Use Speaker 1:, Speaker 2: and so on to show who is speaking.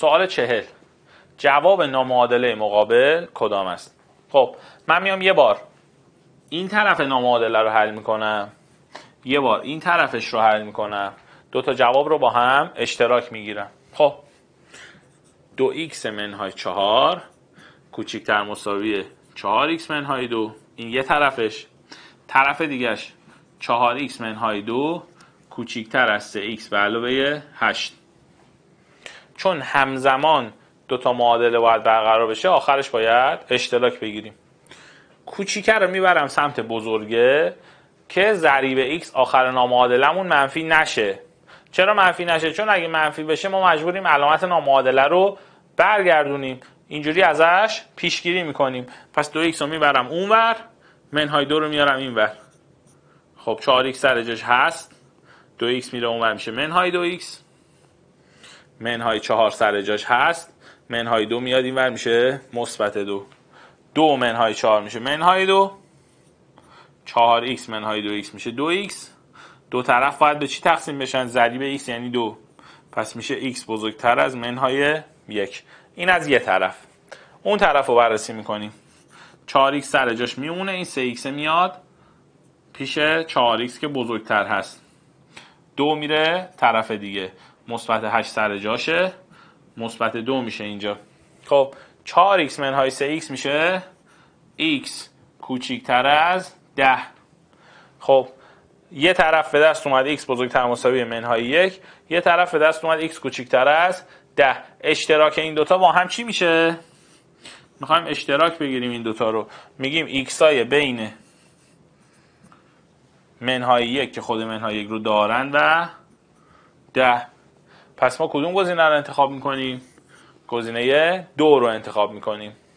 Speaker 1: سوال چهل جواب
Speaker 2: نامعادله مقابل کدام است خب من میام یه بار این طرف نامعادله رو حل میکنم یه بار این طرفش رو حل میکنم دو تا جواب رو با هم اشتراک میگیرم خب دو x منهای چهار کوچکتر مساوی چهار x منهای دو این یه طرفش طرف دیگهش، چهار x منهای دو کوچکتر از سه x به علاوه هشت چون همزمان دو تا معادله باید برقرار بشه آخرش باید اشتراک بگیریم کوچیکه رو میبرم سمت بزرگه که ضریب x آخر نامعادلمون منفی نشه چرا منفی نشه چون اگه منفی بشه ما مجبوریم علامت نامعادله رو برگردونیم اینجوری ازش پیشگیری میکنیم پس دو x رو میبرم اونور منهای دو رو میارم اینور خب 4x سر جاش هست 2x میره اونور میشه منهای 2x منهای چهار سر جاش هست منهای دو میاد این اینور میشه مثبت دو دو منهای چهار میشه منهای دو چهار ایکس منهای دو ایکس میشه دو ایکس دو طرف باید به چی تقسیم بشن ضریب ایکس یعنی دو پس میشه ایکس بزرگتر از منهای یک این از یه طرف اون طرف رو بررسی میکنیم 4x سر جاش میمونه این 3x میاد پیش 4x که بزرگتر هست دو میره طرف دیگه مثبت 8 سر جاشه مثبت 2 میشه اینجا خب 4 x منهای 3 x میشه x کوچیکتر از 10 خب یه طرف به دست اومد x بزرگتر مساوی منهای 1 یه طرف به دست اومد x کوچیکتر از 10 اشتراک این دوتا با هم چی میشه میخوایم اشتراک بگیریم این دوتا رو میگیم x های بین منهای یک که خود منهای یک رو دارن و ده پس ما کدوم گزینه رو انتخاب میکنیم گزینه دو رو
Speaker 1: انتخاب میکنیم